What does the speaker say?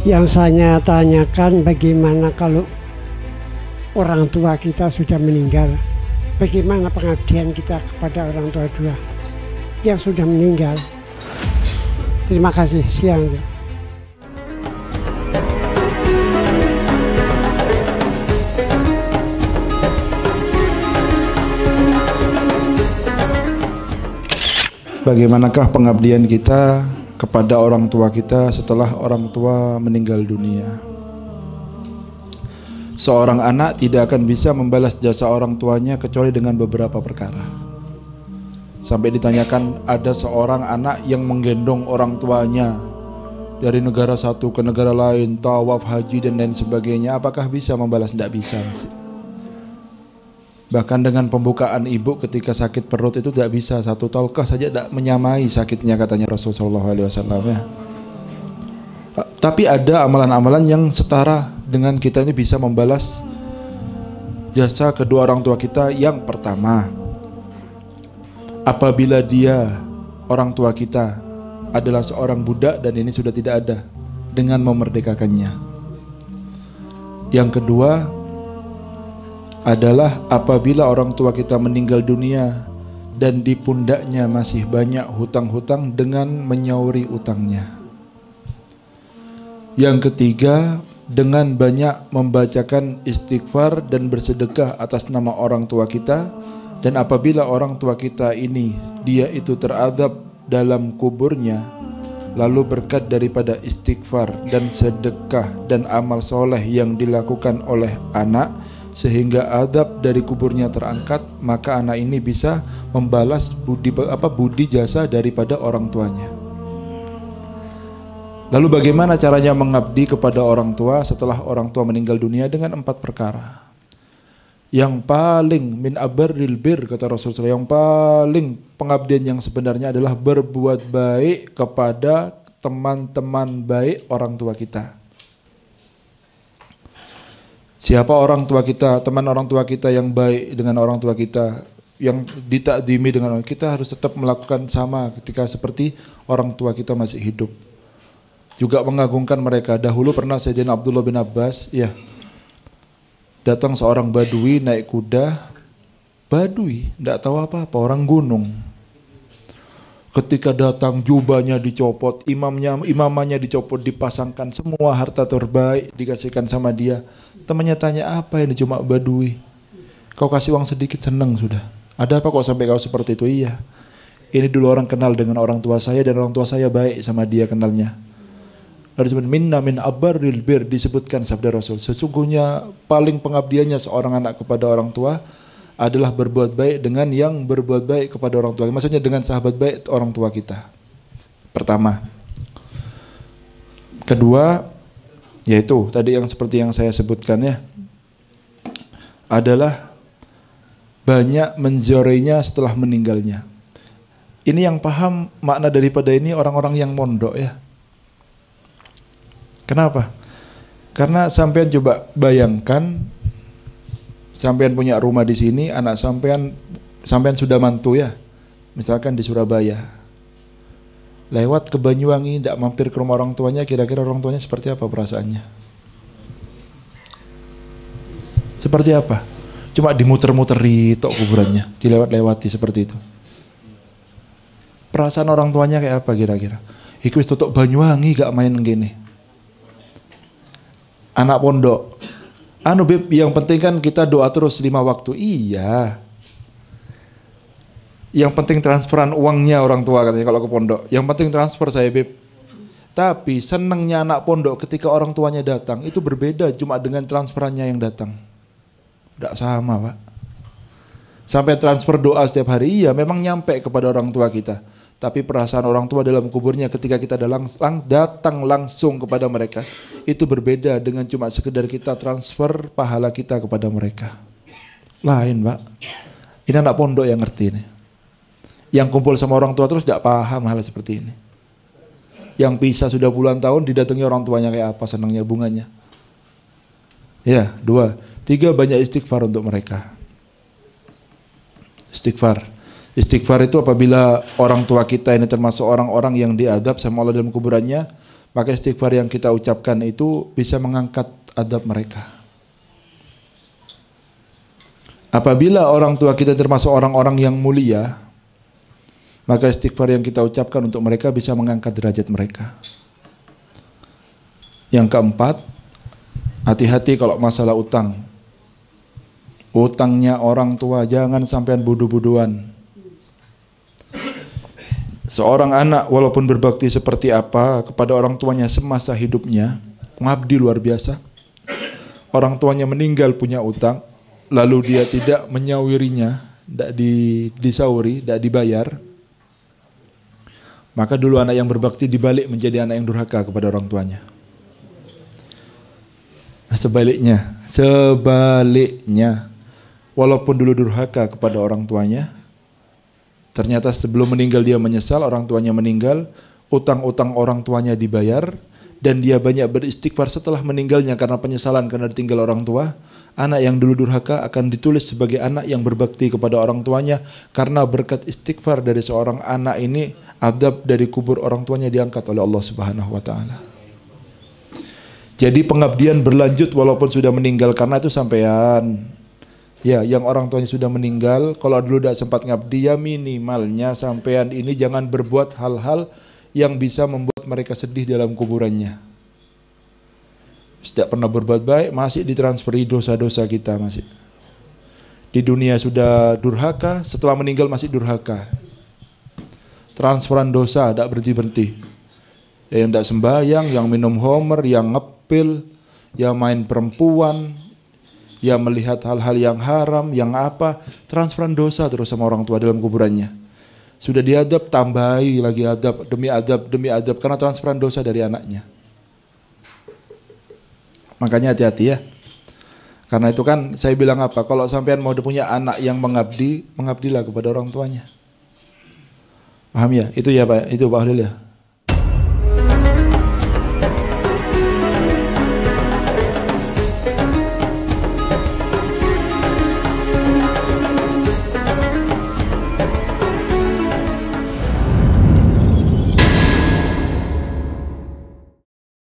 yang saya tanyakan bagaimana kalau orang tua kita sudah meninggal bagaimana pengabdian kita kepada orang tua dua yang sudah meninggal terima kasih siang bagaimanakah pengabdian kita kepada orang tua kita setelah orang tua meninggal dunia. Seorang anak tidak akan bisa membalas jasa orang tuanya kecuali dengan beberapa perkara. Sampai ditanyakan ada seorang anak yang menggendong orang tuanya dari negara satu ke negara lain, tawaf, haji dan lain sebagainya, apakah bisa membalas? Tidak bisa bahkan dengan pembukaan ibu ketika sakit perut itu tidak bisa satu talkah saja tidak menyamai sakitnya katanya Rasulullah saw. ya. Eh, tapi ada amalan-amalan yang setara dengan kita ini bisa membalas jasa kedua orang tua kita yang pertama apabila dia orang tua kita adalah seorang budak dan ini sudah tidak ada dengan memerdekakannya. Yang kedua, adalah apabila orang tua kita meninggal dunia dan di pundaknya masih banyak hutang-hutang dengan menyauri utangnya. Yang ketiga, dengan banyak membacakan istighfar dan bersedekah atas nama orang tua kita dan apabila orang tua kita ini dia itu teradab dalam kuburnya lalu berkat daripada istighfar dan sedekah dan amal soleh yang dilakukan oleh anak sehingga adab dari kuburnya terangkat maka anak ini bisa membalas budi apa budi jasa daripada orang tuanya lalu bagaimana caranya mengabdi kepada orang tua setelah orang tua meninggal dunia dengan empat perkara yang paling min abaril bir kata Rasulullah yang paling pengabdian yang sebenarnya adalah berbuat baik kepada teman-teman baik orang tua kita Siapa orang tua kita, teman orang tua kita yang baik dengan orang tua kita, yang ditakdimi dengan orang kita harus tetap melakukan sama ketika seperti orang tua kita masih hidup. Juga mengagungkan mereka. Dahulu pernah Sayyidina Abdullah bin Abbas, ya, datang seorang badui naik kuda, badui, tidak tahu apa-apa, orang gunung, Ketika datang jubahnya dicopot, imamnya imamannya dicopot, dipasangkan semua harta terbaik dikasihkan sama dia. Temannya tanya apa ini cuma badui. Kau kasih uang sedikit seneng sudah. Ada apa kok sampai kau seperti itu? Iya. Ini dulu orang kenal dengan orang tua saya dan orang tua saya baik sama dia kenalnya. Lalu sebut minna min abaril bir disebutkan sabda Rasul. Sesungguhnya paling pengabdiannya seorang anak kepada orang tua adalah berbuat baik dengan yang berbuat baik kepada orang tua. Maksudnya dengan sahabat baik orang tua kita. Pertama. Kedua, yaitu tadi yang seperti yang saya sebutkan ya adalah banyak menziorinya setelah meninggalnya. Ini yang paham makna daripada ini orang-orang yang mondok ya. Kenapa? Karena sampean coba bayangkan sampean punya rumah di sini, anak sampean sampean sudah mantu ya, misalkan di Surabaya. Lewat ke Banyuwangi, tidak mampir ke rumah orang tuanya, kira-kira orang tuanya seperti apa perasaannya? Seperti apa? Cuma dimuter-muteri tok kuburannya, dilewat-lewati seperti itu. Perasaan orang tuanya kayak apa kira-kira? Iku wis tutup Banyuwangi gak main gini. Anak pondok, Anu Bib, yang penting kan kita doa terus lima waktu. Iya. Yang penting transferan uangnya orang tua katanya kalau ke pondok. Yang penting transfer saya Bib. Tapi senengnya anak pondok ketika orang tuanya datang itu berbeda cuma dengan transferannya yang datang. Tidak sama pak. Sampai transfer doa setiap hari, iya memang nyampe kepada orang tua kita tapi perasaan orang tua dalam kuburnya ketika kita datang langsung kepada mereka itu berbeda dengan cuma sekedar kita transfer pahala kita kepada mereka. Lain, Pak. Ini anak pondok yang ngerti ini. Yang kumpul sama orang tua terus tidak paham hal seperti ini. Yang pisah sudah puluhan tahun didatangi orang tuanya kayak apa senangnya bunganya. Ya, dua. Tiga, banyak istighfar untuk mereka. Istighfar Istighfar itu apabila orang tua kita ini termasuk orang-orang yang diadab sama Allah dalam kuburannya, maka istighfar yang kita ucapkan itu bisa mengangkat adab mereka. Apabila orang tua kita termasuk orang-orang yang mulia, maka istighfar yang kita ucapkan untuk mereka bisa mengangkat derajat mereka. Yang keempat, hati-hati kalau masalah utang. Utangnya orang tua jangan sampai bodoh-bodohan Seorang anak walaupun berbakti seperti apa kepada orang tuanya semasa hidupnya, mengabdi luar biasa. Orang tuanya meninggal punya utang, lalu dia tidak menyawirinya, tidak di, disauri, tidak dibayar. Maka dulu anak yang berbakti dibalik menjadi anak yang durhaka kepada orang tuanya. Nah, sebaliknya, sebaliknya, walaupun dulu durhaka kepada orang tuanya, Ternyata sebelum meninggal dia menyesal, orang tuanya meninggal, utang-utang orang tuanya dibayar, dan dia banyak beristighfar setelah meninggalnya karena penyesalan karena ditinggal orang tua. Anak yang dulu durhaka akan ditulis sebagai anak yang berbakti kepada orang tuanya karena berkat istighfar dari seorang anak ini adab dari kubur orang tuanya diangkat oleh Allah Subhanahu wa taala. Jadi pengabdian berlanjut walaupun sudah meninggal karena itu sampean Ya, yang orang tuanya sudah meninggal, kalau dulu tidak sempat ngabdi, ya minimalnya sampean ini jangan berbuat hal-hal yang bisa membuat mereka sedih dalam kuburannya. Tidak pernah berbuat baik, masih ditransferi dosa-dosa kita masih. Di dunia sudah durhaka, setelah meninggal masih durhaka. Transferan dosa tidak berhenti-berhenti. Yang tidak sembahyang, yang minum homer, yang ngepil, yang main perempuan, Ya melihat hal-hal yang haram, yang apa, transferan dosa terus sama orang tua dalam kuburannya. Sudah diadab, tambahi lagi adab, demi adab, demi adab, karena transferan dosa dari anaknya. Makanya hati-hati ya. Karena itu kan saya bilang apa, kalau sampean mau punya anak yang mengabdi, mengabdilah kepada orang tuanya. Paham ya? Itu ya Pak, itu Pak Halil ya.